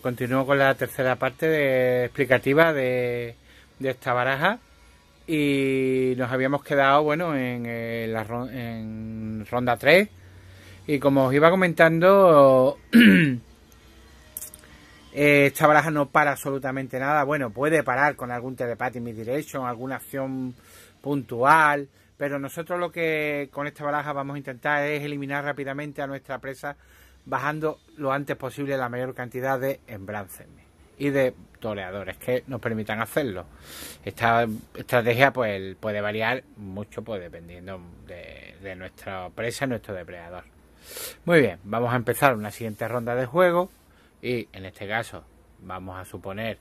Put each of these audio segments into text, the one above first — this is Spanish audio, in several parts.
Continúo con la tercera parte explicativa de, esta baraja y nos habíamos quedado bueno en, la ronda 3 y como os iba comentando eh, esta baraja no para absolutamente nada bueno puede parar con algún mi direction, alguna acción puntual pero nosotros lo que con esta baraja vamos a intentar es eliminar rápidamente a nuestra presa bajando lo antes posible la mayor cantidad de embrances y de toreadores que nos permitan hacerlo. Esta estrategia pues puede variar mucho pues dependiendo de, nuestra presa, nuestro depredador. Muy bien, vamos a empezar una siguiente ronda de juego y en este caso vamos a suponer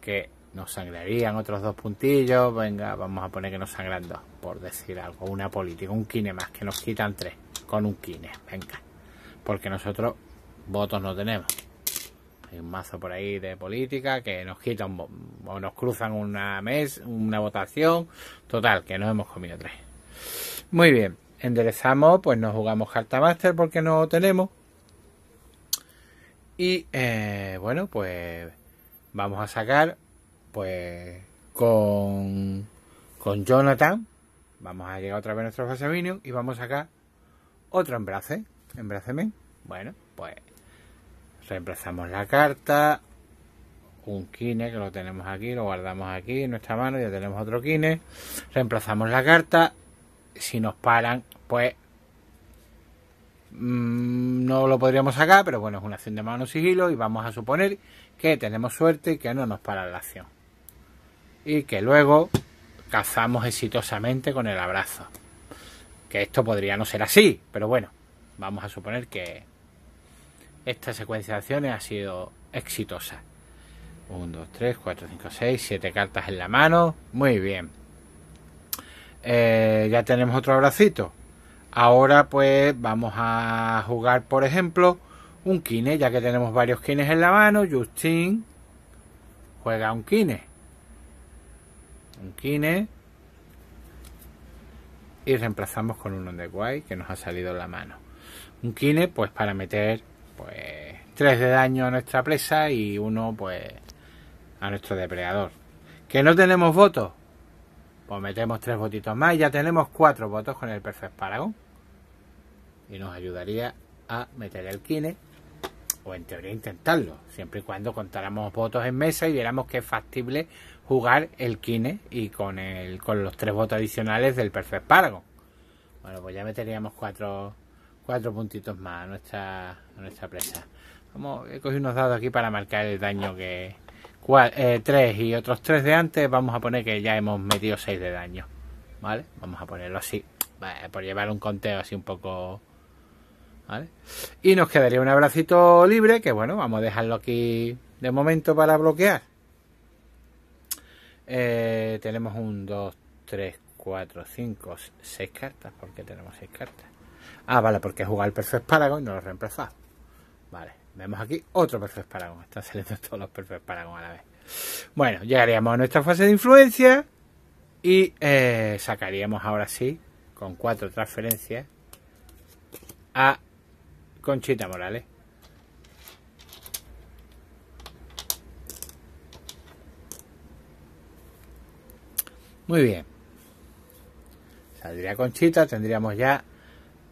que nos sangrarían otros dos puntillos, venga, vamos a poner que nos sangran dos, por decir algo, una política, un kine más, que nos quitan tres, con un kine, venga porque nosotros votos no tenemos. Hay un mazo por ahí de política que nos quitan o nos cruzan una mes, una votación. Total, que no hemos comido tres. Muy bien, enderezamos, pues nos jugamos carta master porque no tenemos. Y eh, bueno, pues vamos a sacar, pues con, Jonathan, vamos a llegar otra vez a nuestro fase y vamos a sacar otro embrace. Embráceme, Bueno, pues reemplazamos la carta, un kine que lo tenemos aquí, lo guardamos aquí en nuestra mano, ya tenemos otro kine, reemplazamos la carta, si nos paran, pues mm, no lo podríamos sacar, pero bueno, es una acción de mano sigilo y vamos a suponer que tenemos suerte que no nos para la acción. Y que luego cazamos exitosamente con el abrazo. Que esto podría no ser así, pero bueno, Vamos a suponer que esta secuencia de acciones ha sido exitosa. 1, 2, 3, 4, 5, 6, 7 cartas en la mano. Muy bien. Eh, ya tenemos otro abracito. Ahora pues vamos a jugar, por ejemplo, un kine, ya que tenemos varios kines en la mano. Justin juega un kine. Un kine. Y reemplazamos con un on the que nos ha salido en la mano un kine pues para meter pues tres de daño a nuestra presa y uno pues a nuestro depredador. ¿Que no tenemos votos? Pues metemos tres votitos más y ya tenemos cuatro votos con el Perfect paragón. Y nos ayudaría a meter el kine o en teoría intentarlo, siempre y cuando contáramos votos en mesa y viéramos que es factible jugar el kine y con, el, con los tres votos adicionales del Perfect paragón. Bueno, pues ya meteríamos cuatro cuatro puntitos más a nuestra, nuestra presa. Vamos, he cogido unos dados aquí para marcar el daño que... Eh, tres y otros tres de antes, vamos a poner que ya hemos metido seis de daño. ¿Vale? Vamos a ponerlo así, por llevar un conteo así un poco... ¿Vale? Y nos quedaría un abracito libre, que bueno, vamos a dejarlo aquí de momento para bloquear. Eh, tenemos un, dos, tres, cuatro, cinco, seis cartas, porque tenemos seis cartas. Ah, vale, porque he jugado el Perfect Paragon y no lo he reemplazado. Vale, vemos aquí otro Perfect Paragon. Están saliendo todos los Perfect Paragon a la vez. Bueno, llegaríamos a nuestra fase de influencia y eh, sacaríamos ahora sí, con cuatro transferencias, a Conchita Morales. Muy bien. Saldría Conchita, tendríamos ya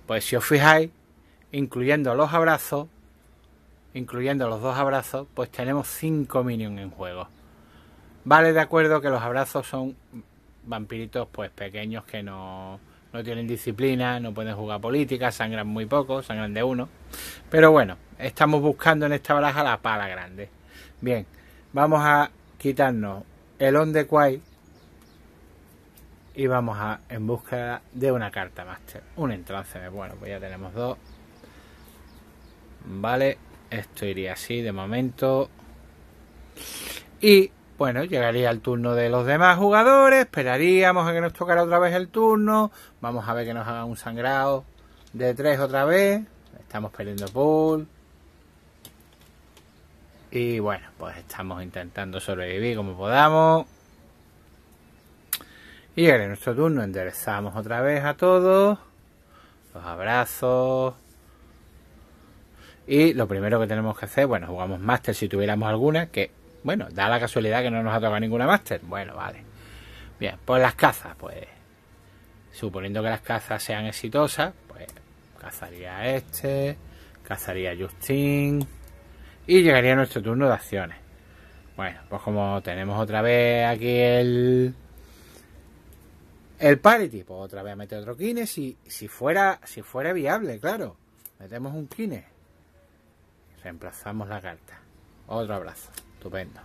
pues si os fijáis, incluyendo los abrazos, incluyendo los dos abrazos, pues tenemos 5 minions en juego. Vale de acuerdo que los abrazos son vampiritos pues pequeños que no, tienen disciplina, no pueden jugar política, sangran muy poco, sangran de uno. Pero bueno, estamos buscando en esta baraja la pala grande. Bien, vamos a quitarnos el on de y vamos a en búsqueda de una carta máster. Un entrance, bueno, pues ya tenemos dos. Vale, esto iría así de momento. Y bueno, llegaría el turno de los demás jugadores, esperaríamos a que nos tocara otra vez el turno, vamos a ver que nos haga un sangrado de tres otra vez, estamos perdiendo pool. Y bueno, pues estamos intentando sobrevivir como podamos. Y en nuestro turno enderezamos otra vez a todos. Los abrazos. Y lo primero que tenemos que hacer, bueno, jugamos máster si tuviéramos alguna, que, bueno, da la casualidad que no nos ha tocado ninguna máster. Bueno, vale. Bien, pues las cazas, pues. Suponiendo que las cazas sean exitosas, pues cazaría a este, cazaría a Justin. Y llegaría nuestro turno de acciones. Bueno, pues como tenemos otra vez aquí el el parity, pues otra vez meter otro quine si, si, fuera, si fuera viable, claro. Metemos un kine. Reemplazamos la carta. Otro abrazo. Estupendo.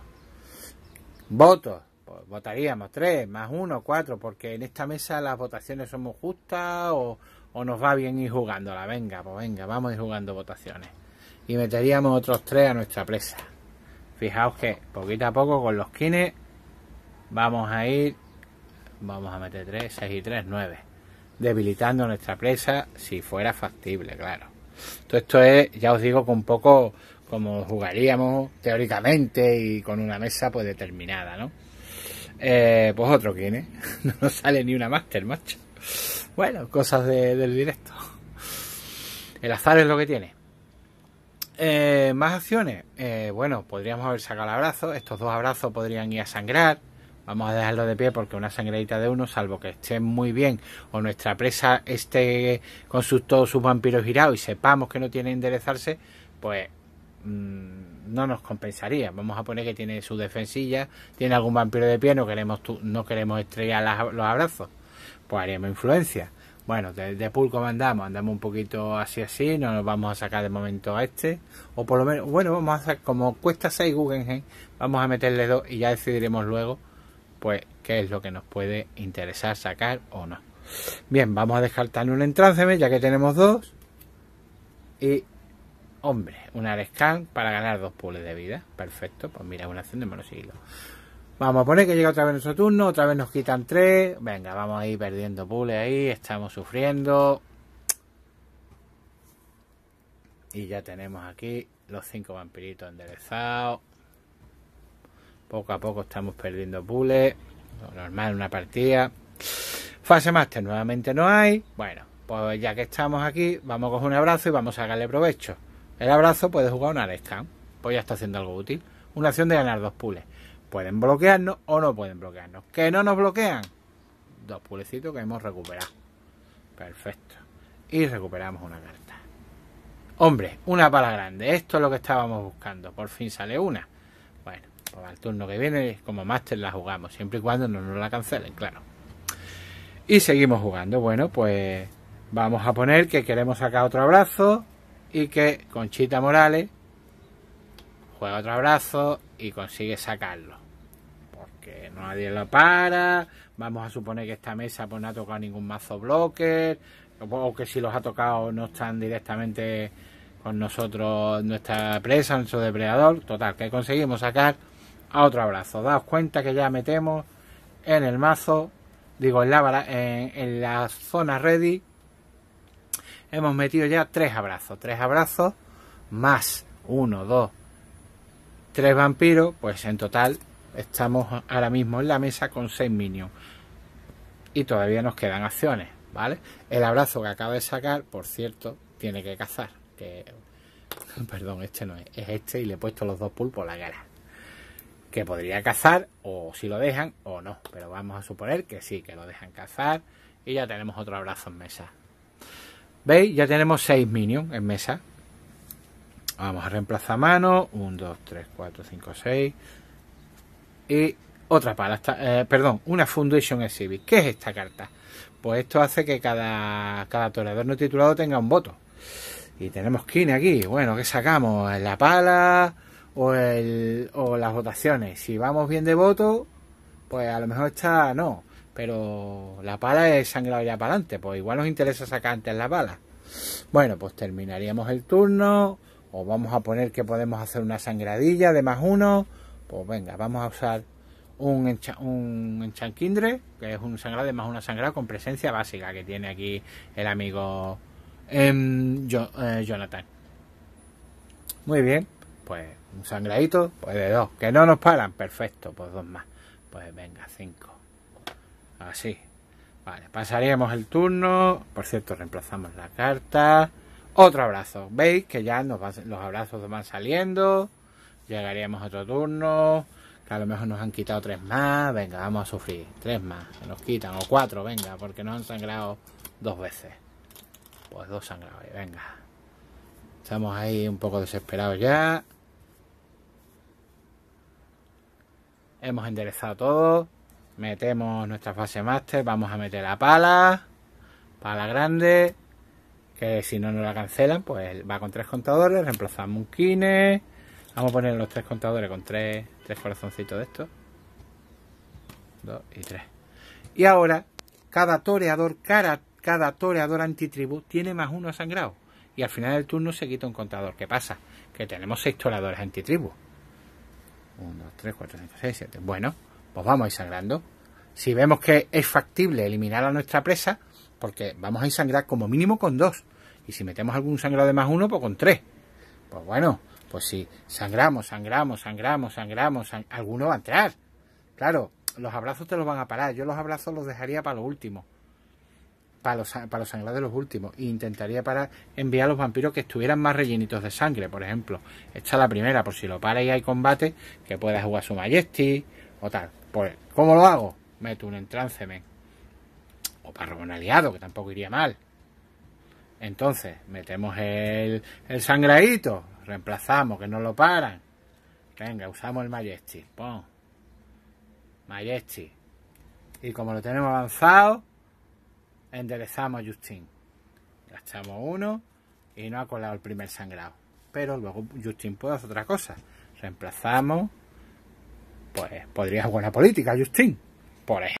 Votos. Pues votaríamos tres más uno cuatro porque en esta mesa las votaciones somos justas o, nos va bien ir jugándola. Venga, pues venga, vamos a ir jugando votaciones. Y meteríamos otros tres a nuestra presa. Fijaos que poquito a poco con los kines vamos a ir Vamos a meter 3, 6 y 3, 9. Debilitando nuestra presa si fuera factible, claro. Todo esto es, ya os digo, con poco como jugaríamos teóricamente y con una mesa pues determinada, ¿no? Eh, pues otro quién, No nos sale ni una máster, macho. Bueno, cosas del directo. El azar es lo que tiene. Eh, más acciones. Eh, bueno, podríamos haber sacado el abrazo. Estos dos abrazos podrían ir a sangrar. Vamos a dejarlo de pie porque una sangreita de uno, salvo que esté muy bien o nuestra presa esté con sus, todos sus vampiros girados y sepamos que no tiene enderezarse, pues mm, no nos compensaría. Vamos a poner que tiene su defensilla, tiene algún vampiro de pie, no queremos, no queremos estrellar los abrazos. Pues haríamos influencia. Bueno, de, Pulco andamos, andamos un poquito así así, no nos vamos a sacar de momento a este, o por lo menos, bueno, vamos a como cuesta 6 Guggenheim, vamos a meterle dos y ya decidiremos luego pues qué es lo que nos puede interesar sacar o no. Bien, vamos a descartar un Entránceme ya que tenemos dos. Y, hombre, un Arescan para ganar dos Pules de vida. Perfecto, pues mira, una acción de seguido Vamos a poner que llega otra vez nuestro turno, otra vez nos quitan tres. Venga, vamos a ir perdiendo Pules ahí, estamos sufriendo. Y ya tenemos aquí los cinco vampiritos enderezados. Poco a poco estamos perdiendo pules. normal, una partida. Fase Master nuevamente no hay. Bueno, pues ya que estamos aquí, vamos a coger un abrazo y vamos a sacarle provecho. El abrazo puede jugar una Arescan. Pues ya está haciendo algo útil. Una acción de ganar dos pules. Pueden bloquearnos o no pueden bloquearnos. Que no nos bloquean. Dos pulecitos que hemos recuperado. Perfecto. Y recuperamos una carta. Hombre, una pala grande. Esto es lo que estábamos buscando. Por fin sale una. Bueno, pues al turno que viene como máster la jugamos, siempre y cuando no nos la cancelen, claro. Y seguimos jugando. Bueno, pues vamos a poner que queremos sacar otro abrazo y que Conchita Morales juega otro abrazo y consigue sacarlo. Porque nadie lo para. Vamos a suponer que esta mesa pues, no ha tocado ningún mazo blocker. O que si los ha tocado no están directamente con nosotros nuestra presa, nuestro depredador. Total, que conseguimos sacar a otro abrazo. Daos cuenta que ya metemos en el mazo, digo, en la, en, la zona ready, hemos metido ya tres abrazos. Tres abrazos más uno, dos, tres vampiros, pues en total estamos ahora mismo en la mesa con seis minions. Y todavía nos quedan acciones, ¿vale? El abrazo que acabo de sacar, por cierto, tiene que cazar. Perdón, este no es, es este y le he puesto los dos pulpos a la cara que podría cazar, o si lo dejan o no. Pero vamos a suponer que sí, que lo dejan cazar y ya tenemos otro abrazo en mesa. ¿Veis? Ya tenemos 6 minions en mesa. Vamos a reemplazar mano. 1, 2, 3, 4, 5, 6. Y otra pala. Eh, perdón, una Foundation Exhibit. ¿Qué es esta carta? Pues esto hace que cada, cada toreador no titulado tenga un voto. Y tenemos Kine aquí. Bueno, ¿qué sacamos? La pala o, el, o las votaciones. Si vamos bien de voto, pues a lo mejor está no. Pero la pala es sangrado ya para adelante, pues igual nos interesa sacar antes la pala. Bueno, pues terminaríamos el turno, o vamos a poner que podemos hacer una sangradilla de más uno. Pues venga, vamos a usar un, un enchanquindre, que es un sangrado de más una sangrado con presencia básica que tiene aquí el amigo em, eh, Jonathan. Muy bien, pues un sangradito, pues de dos. Que no nos paran, perfecto, pues dos más. Pues venga, cinco. Así. Vale, pasaríamos el turno. Por cierto, reemplazamos la carta. Otro abrazo. ¿Veis que ya nos los abrazos van saliendo? Llegaríamos a otro turno. Que a lo mejor nos han quitado tres más. Venga, vamos a sufrir. Tres más. Que nos quitan. O cuatro, venga, porque nos han sangrado dos veces. Pues dos sangrados. Venga. Estamos ahí un poco desesperados ya. Hemos enderezado todo. Metemos nuestra fase máster. Vamos a meter la pala. Pala grande. Que si no nos la cancelan, pues va con tres contadores. Reemplazamos un kine. Vamos a poner los tres contadores con tres, tres corazoncitos de estos. Dos y tres. Y ahora, cada toreador, cara, cada toreador antitribu tiene más uno sangrado. Y al final del turno se quita un contador. ¿Qué pasa? Que tenemos seis toreadores antitribu. 1, 2, 3, 4, 5, 6, 7. Bueno, pues vamos a ir sangrando. Si vemos que es factible eliminar a nuestra presa, porque vamos a ir sangrar como mínimo con dos. Y si metemos algún sangrado de más uno, pues con tres. Pues bueno, pues si sangramos, sangramos, sangramos, sangramos, alguno va a entrar. Claro, los abrazos te los van a parar. Yo los abrazos los dejaría para lo último para los, para de los últimos. E intentaría para enviar a los vampiros que estuvieran más rellenitos de sangre, por ejemplo. Esta es la primera, por si lo para y hay combate, que pueda jugar su Majesty o tal. Pues, ¿cómo lo hago? Meto un entrance, O para un aliado, que tampoco iría mal. Entonces, metemos el, el sangradito, reemplazamos, que no lo paran. Venga, usamos el Majesty. Pon. Majesty. Y como lo tenemos avanzado, enderezamos a Justin. Gastamos uno y no ha colado el primer sangrado. Pero luego Justin puede hacer otra cosa. Reemplazamos, pues podría hacer buena política, Justin. Por ejemplo.